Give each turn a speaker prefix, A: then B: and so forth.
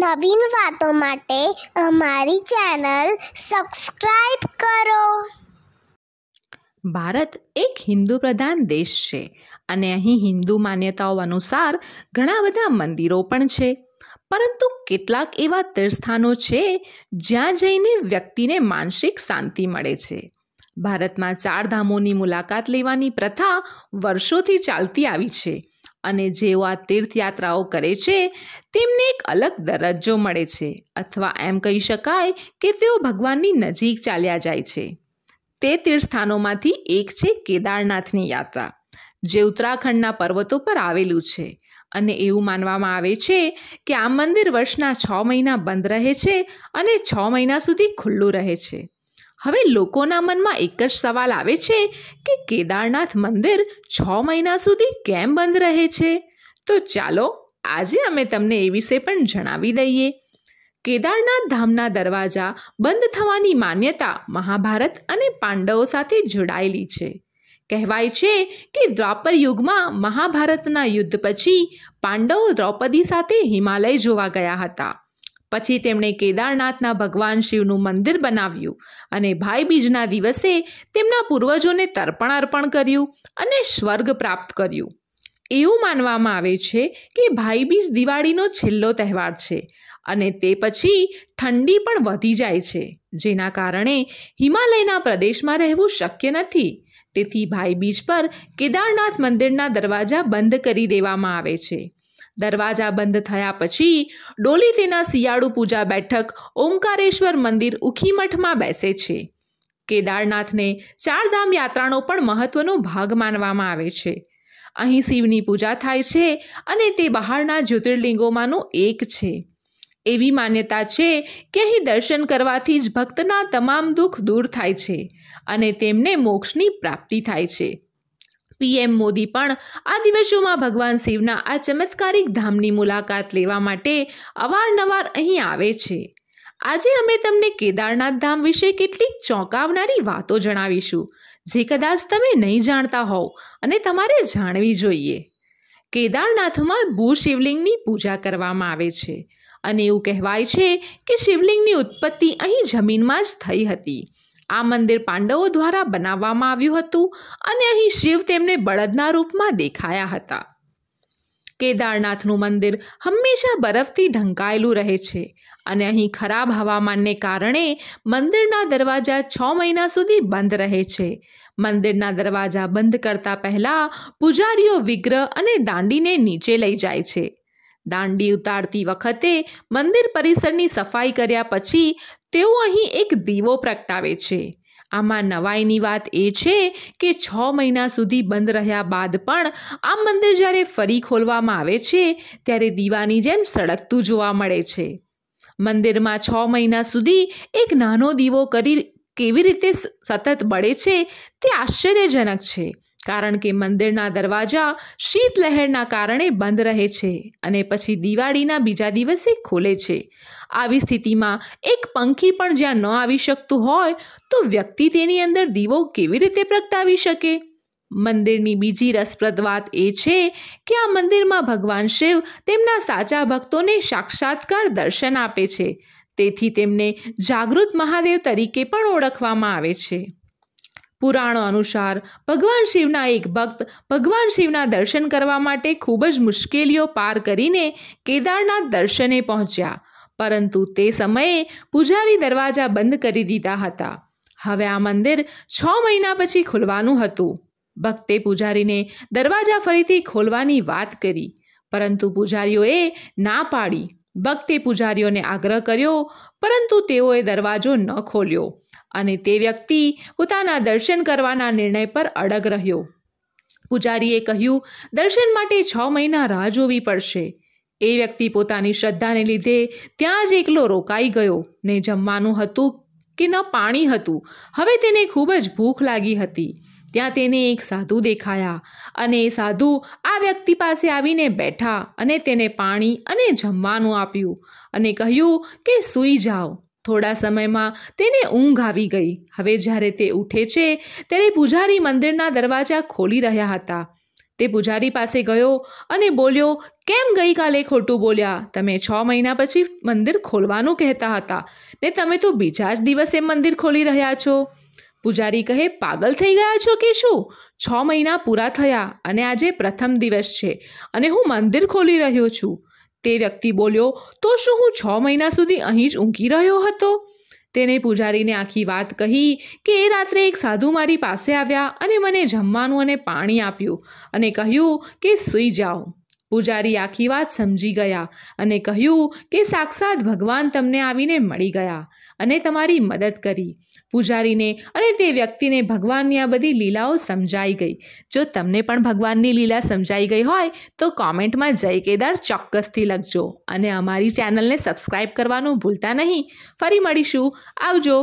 A: નવીન વાતો માટે અમારી ચેનલ સબસ્ક્રાઈબ કરો ભારત એક હિન્દુ પ્રધાન દેશ છે અને અહીં હિન્દુ માન્યતાઓ અનુસાર ઘણા બધા મંદિરો પણ છે પરંતુ કેટલાક એવા તીર્થસ્થાનો છે જ્યાં જઈને વ્યક્તિને માનસિક શાંતિ મળે છે ભારતમાં ચાર ધામોની મુલાકાત લેવાની પ્રથા વર્ષોથી ચાલતી આવી છે અને જેઓ આ તીર્થયાત્રાઓ કરે છે તેમને એક અલગ દરજ્જો મળે છે અથવા એમ કહી શકાય કે તેઓ ભગવાનની નજીક ચાલ્યા જાય છે તે તીર્થસ્થાનોમાંથી એક છે કેદારનાથની યાત્રા જે ઉત્તરાખંડના પર્વતો પર આવેલું છે અને એવું માનવામાં આવે છે કે આ મંદિર વર્ષના છ મહિના બંધ રહે છે અને છ મહિના સુધી ખુલ્લું રહે છે હવે લોકોના મનમાં એક જ સવાલ આવે છે કે કેદારનાથ મંદિર છ મહિના સુધી કેમ બંધ રહે છે તો ચાલો આજે અમે તમને એ વિશે પણ જણાવી દઈએ કેદારનાથ ધામના દરવાજા બંધ થવાની માન્યતા મહાભારત અને પાંડવો સાથે જોડાયેલી છે કહેવાય છે કે દ્વાપર યુગમાં મહાભારતના યુદ્ધ પછી પાંડવો દ્રૌપદી સાથે હિમાલય જોવા ગયા હતા પછી તેમણે કેદારનાથના ભગવાન શિવનું મંદિર બનાવ્યું અને ભાઈબીજના દિવસે તેમના પૂર્વજોને તર્પણ અર્પણ કર્યું અને સ્વર્ગ પ્રાપ્ત કર્યું એવું માનવામાં આવે છે કે ભાઈબીજ દિવાળીનો છેલ્લો તહેવાર છે અને તે પછી ઠંડી પણ વધી જાય છે જેના કારણે હિમાલયના પ્રદેશમાં રહેવું શક્ય નથી તેથી ભાઈબીજ પર કેદારનાથ મંદિરના દરવાજા બંધ કરી દેવામાં આવે છે દરવાજા બંધ થયા પછી ડોલી તેના શિયાળુ પૂજા બેઠક ઓમકારેશ્વર મંદિર ઉખીમઠમાં બેસે છે કેદારનાથને ચારધામ યાત્રાનો પણ મહત્વનો ભાગ માનવામાં આવે છે અહીં શિવની પૂજા થાય છે અને તે બહારના જ્યોતિર્લિંગોમાંનું એક છે એવી માન્યતા છે કે અહીં દર્શન કરવાથી જ ભક્તના તમામ દુઃખ દૂર થાય છે અને તેમને મોક્ષની પ્રાપ્તિ થાય છે પીએમ મોદી પણ આ દિવસોમાં ભગવાન શિવના આ ચમત્કારિક ધામની મુલાકાત લેવા માટે અવારનવાર અહીં આવે છે આજે અમે તમને કેદારનાથ ધામ વિશે કેટલીક ચોંકાવનારી વાતો જણાવીશું જે કદાચ તમે નહીં જાણતા હોવ અને તમારે જાણવી જોઈએ કેદારનાથમાં ભૂ શિવલિંગની પૂજા કરવામાં આવે છે અને એવું કહેવાય છે કે શિવલિંગની ઉત્પત્તિ અહીં જમીનમાં જ થઈ હતી આ મંદિર પાંડવો દ્વારા બનાવવામાં આવ્યું હતું અને અહીં શિવ તેમને બળદના રૂપમાં દેખાયા હતા કેદારનાથનું મંદિર હંમેશા બરફથી ઢંકાયેલું રહે છે અને અહીં ખરાબ હવામાનને કારણે મંદિરના દરવાજા છ મહિના સુધી બંધ રહે છે મંદિરના દરવાજા બંધ કરતા પહેલા પૂજારીઓ વિગ્રહ અને દાંડીને નીચે લઈ જાય છે દાંડી ઉતારતી વખતે મંદિર પરિસરની સફાઈ કર્યા પછી તેઓ અહીં એક દીવો પ્રગટાવે છે આમાં નવાઈની વાત એ છે કે છ મહિના સુધી બંધ રહ્યા બાદ પણ આ મંદિર જ્યારે ફરી ખોલવામાં આવે છે ત્યારે દીવાની જેમ સળગતું જોવા મળે છે મંદિરમાં છ મહિના સુધી એક નાનો દીવો કરી કેવી રીતે સતત બળે છે તે આશ્ચર્યજનક છે કારણ કે મંદિરના દરવાજા શીતલહેરના કારણે બંધ રહે છે અને પછી દિવાળીના બીજા દિવસે ખોલે છે આવી સ્થિતિમાં એક પંખી પણ જ્યાં ન આવી શકતું હોય તો વ્યક્તિ તેની અંદર દીવો કેવી રીતે પ્રગટાવી શકે મંદિરની બીજી રસપ્રદ વાત એ છે કે આ મંદિરમાં ભગવાન શિવ તેમના સાચા ભક્તોને સાક્ષાત્કાર દર્શન આપે છે તેથી તેમને જાગૃત મહાદેવ તરીકે પણ ઓળખવામાં આવે છે પુરાણો અનુસાર ભગવાન શિવના એક ભક્ત ભગવાન શિવના દર્શન કરવા માટે ખૂબ જ મુશ્કેલીઓ પાર કરીને કેદારનાથ દર્શને પહોંચ્યા પરંતુ તે સમયે પૂજારી દરવાજા બંધ કરી દીધા હતા હવે આ મંદિર છ મહિના પછી ખોલવાનું હતું ભક્તે પૂજારીને દરવાજા ફરીથી ખોલવાની વાત કરી પરંતુ પૂજારીઓએ ના પાડી ભક્તિ પૂજારીઓને આગ્રહ કર્યો પરંતુ તેઓએ દરવાજો ન ખોલ્યો અને તે વ્યક્તિ પોતાના દર્શન કરવાના નિર્ણય પર અડગ રહ્યો પૂજારીએ કહ્યું દર્શન માટે છ મહિના રાહ જોવી પડશે એ વ્યક્તિ પોતાની શ્રદ્ધાને લીધે ત્યાં જ એકલો રોકાઈ ગયો ને જમવાનું હતું કે ન પાણી હતું હવે તેને ખૂબ જ ભૂખ લાગી હતી ત્યાં તેને એક સાધુ દેખાયા અને એ સાધુ આ વ્યક્તિ પાસે આવીને બેઠા અને તેને પાણી અને જમવાનું આપ્યું અને કહ્યું કે સૂઈ જાઓ થોડા સમયમાં તેને ઊંઘ આવી ગઈ હવે જ્યારે તે ઉઠે છે ત્યારે પૂજારી મંદિરના દરવાજા ખોલી રહ્યા હતા તે પૂજારી પાસે ગયો અને બોલ્યો કેમ ગઈકાલે ખોટું બોલ્યા તમે છ મહિના પછી મંદિર ખોલવાનું કહેતા હતા ને તમે તો બીજા જ દિવસે મંદિર ખોલી રહ્યા છો પૂજારી કહે પાગલ થઈ ગયા છો કે શું છ મહિના પૂરા થયા અને આજે પ્રથમ દિવસ છે અને હું મંદિર ખોલી રહ્યો છું તે વ્યક્તિ બોલ્યો તો શું હું છ મહિના સુધી અહીં જ ઊંઘી રહ્યો હતો તેને પૂજારીને આખી વાત કહી કે એ રાત્રે એક સાધુ મારી પાસે આવ્યા અને મને જમવાનું અને પાણી આપ્યું અને કહ્યું કે સૂઈ જાઓ પૂજારી આખી વાત સમજી ગયા અને કહ્યું કે સાક્ષાત ભગવાન તમને આવીને મળી ગયા અને તમારી મદદ કરી પૂજારીને અને તે વ્યક્તિને ભગવાનની આ બધી લીલાઓ સમજાઈ ગઈ જો તમને પણ ભગવાનની લીલા સમજાઈ ગઈ હોય તો કોમેન્ટમાં જય કેદાર ચોક્કસથી લખજો અને અમારી ચેનલને સબસ્ક્રાઈબ કરવાનું ભૂલતા નહીં ફરી મળીશું આવજો